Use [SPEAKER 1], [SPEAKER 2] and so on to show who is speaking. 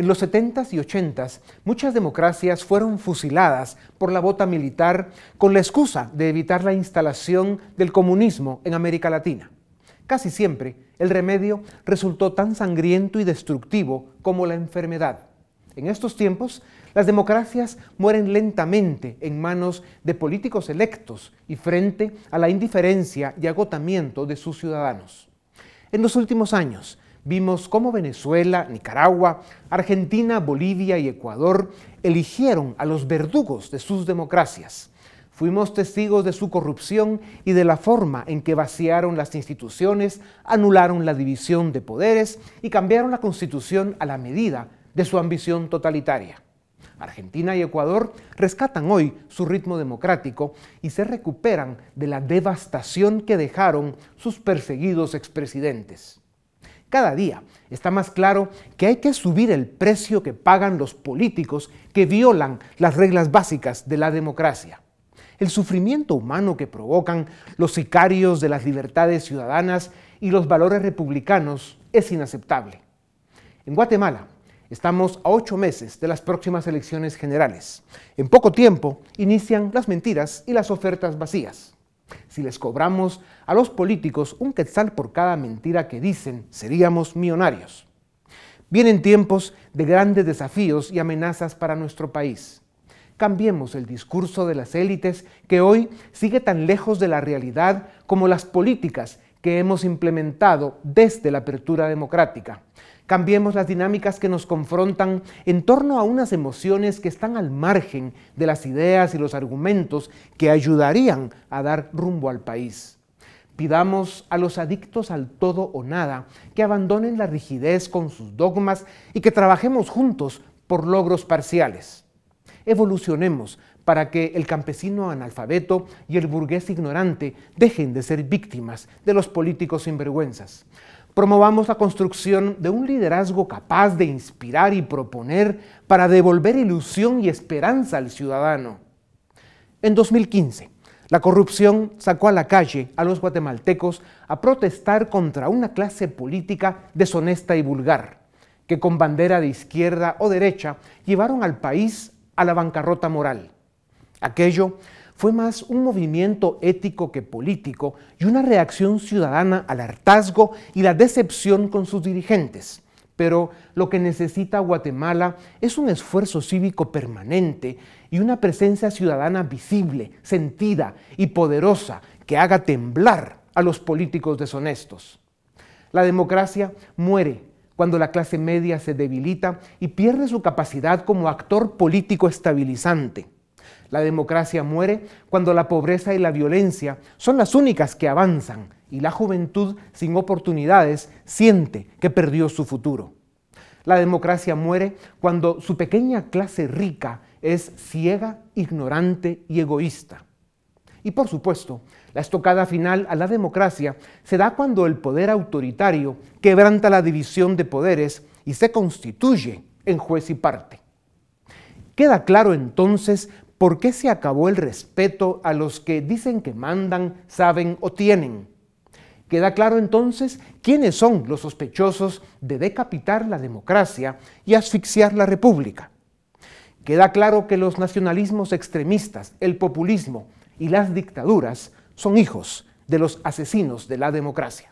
[SPEAKER 1] En los 70s y 80s, muchas democracias fueron fusiladas por la bota militar con la excusa de evitar la instalación del comunismo en América Latina. Casi siempre, el remedio resultó tan sangriento y destructivo como la enfermedad. En estos tiempos, las democracias mueren lentamente en manos de políticos electos y frente a la indiferencia y agotamiento de sus ciudadanos. En los últimos años, vimos cómo Venezuela, Nicaragua, Argentina, Bolivia y Ecuador eligieron a los verdugos de sus democracias. Fuimos testigos de su corrupción y de la forma en que vaciaron las instituciones, anularon la división de poderes y cambiaron la constitución a la medida de su ambición totalitaria. Argentina y Ecuador rescatan hoy su ritmo democrático y se recuperan de la devastación que dejaron sus perseguidos expresidentes. Cada día está más claro que hay que subir el precio que pagan los políticos que violan las reglas básicas de la democracia. El sufrimiento humano que provocan los sicarios de las libertades ciudadanas y los valores republicanos es inaceptable. En Guatemala estamos a ocho meses de las próximas elecciones generales. En poco tiempo inician las mentiras y las ofertas vacías. Si les cobramos a los políticos un quetzal por cada mentira que dicen, seríamos millonarios. Vienen tiempos de grandes desafíos y amenazas para nuestro país. Cambiemos el discurso de las élites que hoy sigue tan lejos de la realidad como las políticas que hemos implementado desde la apertura democrática. Cambiemos las dinámicas que nos confrontan en torno a unas emociones que están al margen de las ideas y los argumentos que ayudarían a dar rumbo al país. Pidamos a los adictos al todo o nada que abandonen la rigidez con sus dogmas y que trabajemos juntos por logros parciales. Evolucionemos para que el campesino analfabeto y el burgués ignorante dejen de ser víctimas de los políticos sinvergüenzas. Promovamos la construcción de un liderazgo capaz de inspirar y proponer para devolver ilusión y esperanza al ciudadano. En 2015, la corrupción sacó a la calle a los guatemaltecos a protestar contra una clase política deshonesta y vulgar, que con bandera de izquierda o derecha llevaron al país a la bancarrota moral. Aquello fue más un movimiento ético que político y una reacción ciudadana al hartazgo y la decepción con sus dirigentes. Pero lo que necesita Guatemala es un esfuerzo cívico permanente y una presencia ciudadana visible, sentida y poderosa que haga temblar a los políticos deshonestos. La democracia muere cuando la clase media se debilita y pierde su capacidad como actor político estabilizante. La democracia muere cuando la pobreza y la violencia son las únicas que avanzan y la juventud sin oportunidades siente que perdió su futuro. La democracia muere cuando su pequeña clase rica es ciega, ignorante y egoísta. Y por supuesto, la estocada final a la democracia se da cuando el poder autoritario quebranta la división de poderes y se constituye en juez y parte. Queda claro entonces ¿Por qué se acabó el respeto a los que dicen que mandan, saben o tienen? Queda claro entonces quiénes son los sospechosos de decapitar la democracia y asfixiar la república. Queda claro que los nacionalismos extremistas, el populismo y las dictaduras son hijos de los asesinos de la democracia.